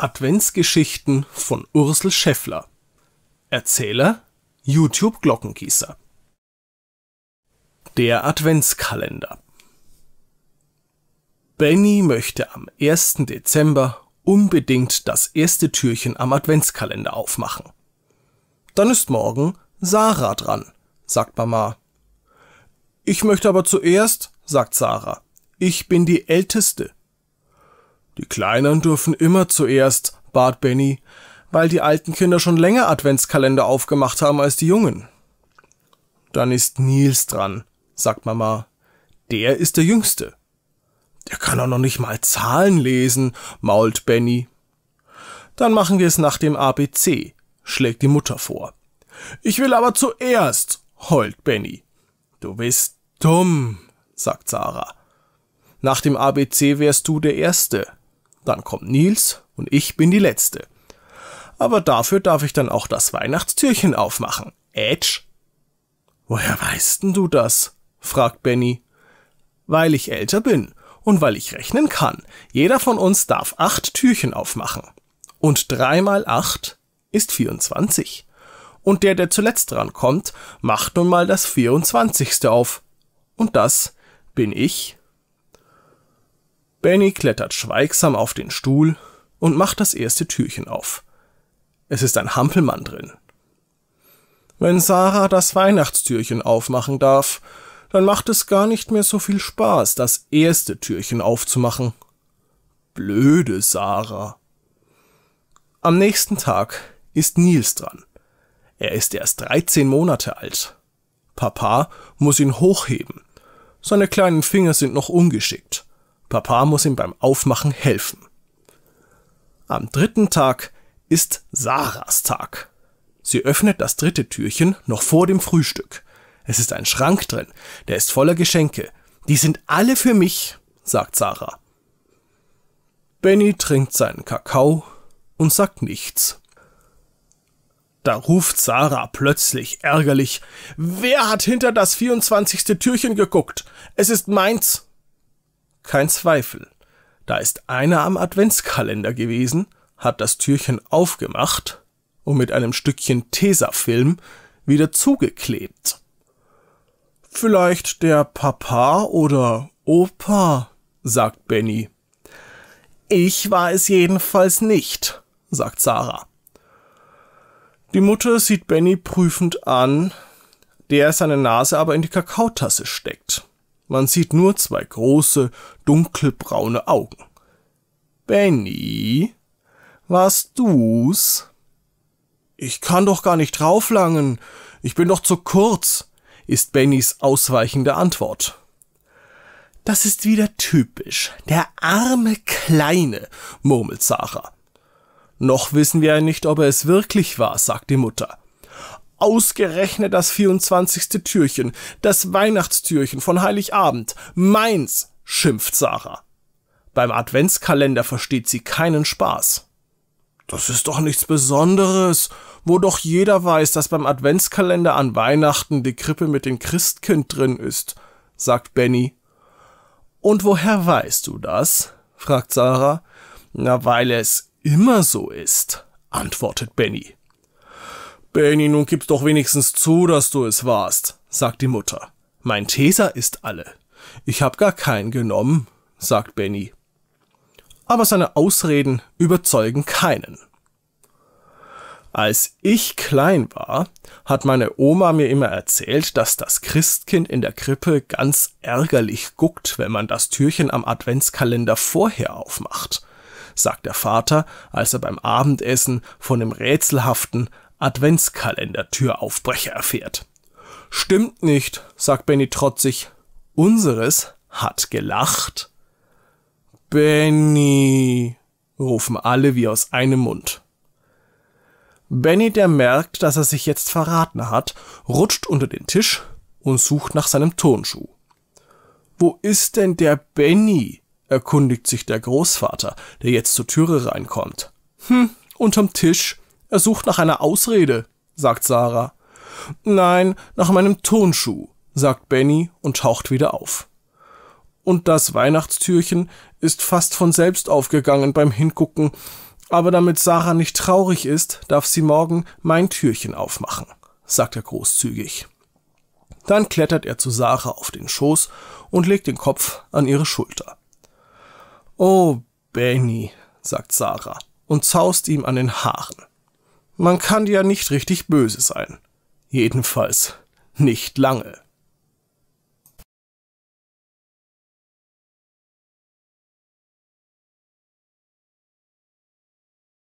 Adventsgeschichten von Ursel Scheffler. Erzähler YouTube Glockengießer. Der Adventskalender. Benny möchte am 1. Dezember unbedingt das erste Türchen am Adventskalender aufmachen. Dann ist morgen Sarah dran, sagt Mama. Ich möchte aber zuerst, sagt Sarah. Ich bin die Älteste die Kleinen dürfen immer zuerst, bat Benny, weil die alten Kinder schon länger Adventskalender aufgemacht haben als die Jungen. Dann ist Nils dran, sagt Mama. Der ist der Jüngste. Der kann auch noch nicht mal Zahlen lesen, mault Benny. Dann machen wir es nach dem ABC, schlägt die Mutter vor. Ich will aber zuerst, heult Benny. Du bist dumm, sagt Sarah. Nach dem ABC wärst du der Erste, dann kommt Nils und ich bin die Letzte. Aber dafür darf ich dann auch das Weihnachtstürchen aufmachen. Edge? Woher weißt denn du das? fragt Benny. Weil ich älter bin und weil ich rechnen kann. Jeder von uns darf acht Türchen aufmachen. Und dreimal acht ist 24. Und der, der zuletzt dran kommt, macht nun mal das 24. auf. Und das bin ich Benny klettert schweigsam auf den Stuhl und macht das erste Türchen auf. Es ist ein Hampelmann drin. Wenn Sarah das Weihnachtstürchen aufmachen darf, dann macht es gar nicht mehr so viel Spaß, das erste Türchen aufzumachen. Blöde Sarah. Am nächsten Tag ist Nils dran. Er ist erst 13 Monate alt. Papa muss ihn hochheben. Seine kleinen Finger sind noch ungeschickt. Papa muss ihm beim Aufmachen helfen. Am dritten Tag ist Sarahs Tag. Sie öffnet das dritte Türchen noch vor dem Frühstück. Es ist ein Schrank drin, der ist voller Geschenke. Die sind alle für mich, sagt Sarah. Benny trinkt seinen Kakao und sagt nichts. Da ruft Sarah plötzlich ärgerlich Wer hat hinter das 24. Türchen geguckt? Es ist meins. Kein Zweifel. Da ist einer am Adventskalender gewesen, hat das Türchen aufgemacht und mit einem Stückchen Tesafilm wieder zugeklebt. Vielleicht der Papa oder Opa, sagt Benny. Ich war es jedenfalls nicht, sagt Sarah. Die Mutter sieht Benny prüfend an, der seine Nase aber in die Kakaotasse steckt. Man sieht nur zwei große, dunkelbraune Augen. Benny, warst du's? Ich kann doch gar nicht drauflangen. Ich bin doch zu kurz, ist Bennys ausweichende Antwort. Das ist wieder typisch. Der arme Kleine, murmelt Sarah. Noch wissen wir ja nicht, ob er es wirklich war, sagt die Mutter. Ausgerechnet das 24. Türchen, das Weihnachtstürchen von Heiligabend, meins, schimpft Sarah. Beim Adventskalender versteht sie keinen Spaß. Das ist doch nichts Besonderes, wo doch jeder weiß, dass beim Adventskalender an Weihnachten die Krippe mit dem Christkind drin ist, sagt Benny. Und woher weißt du das? fragt Sarah. Na, weil es immer so ist, antwortet Benny. Benny, nun gib doch wenigstens zu, dass du es warst, sagt die Mutter. Mein Teser ist alle. Ich hab gar keinen genommen, sagt Benny. Aber seine Ausreden überzeugen keinen. Als ich klein war, hat meine Oma mir immer erzählt, dass das Christkind in der Krippe ganz ärgerlich guckt, wenn man das Türchen am Adventskalender vorher aufmacht, sagt der Vater, als er beim Abendessen von dem rätselhaften, Adventskalender-Türaufbrecher erfährt. Stimmt nicht, sagt Benny trotzig. Unseres hat gelacht. Benny, rufen alle wie aus einem Mund. Benny, der merkt, dass er sich jetzt verraten hat, rutscht unter den Tisch und sucht nach seinem Turnschuh. Wo ist denn der Benny? erkundigt sich der Großvater, der jetzt zur Türe reinkommt. Hm, unterm Tisch, er sucht nach einer Ausrede, sagt Sarah. Nein, nach meinem Turnschuh, sagt Benny und taucht wieder auf. Und das Weihnachtstürchen ist fast von selbst aufgegangen beim Hingucken, aber damit Sarah nicht traurig ist, darf sie morgen mein Türchen aufmachen, sagt er großzügig. Dann klettert er zu Sarah auf den Schoß und legt den Kopf an ihre Schulter. Oh, Benny, sagt Sarah und zaust ihm an den Haaren. Man kann dir ja nicht richtig böse sein. Jedenfalls nicht lange.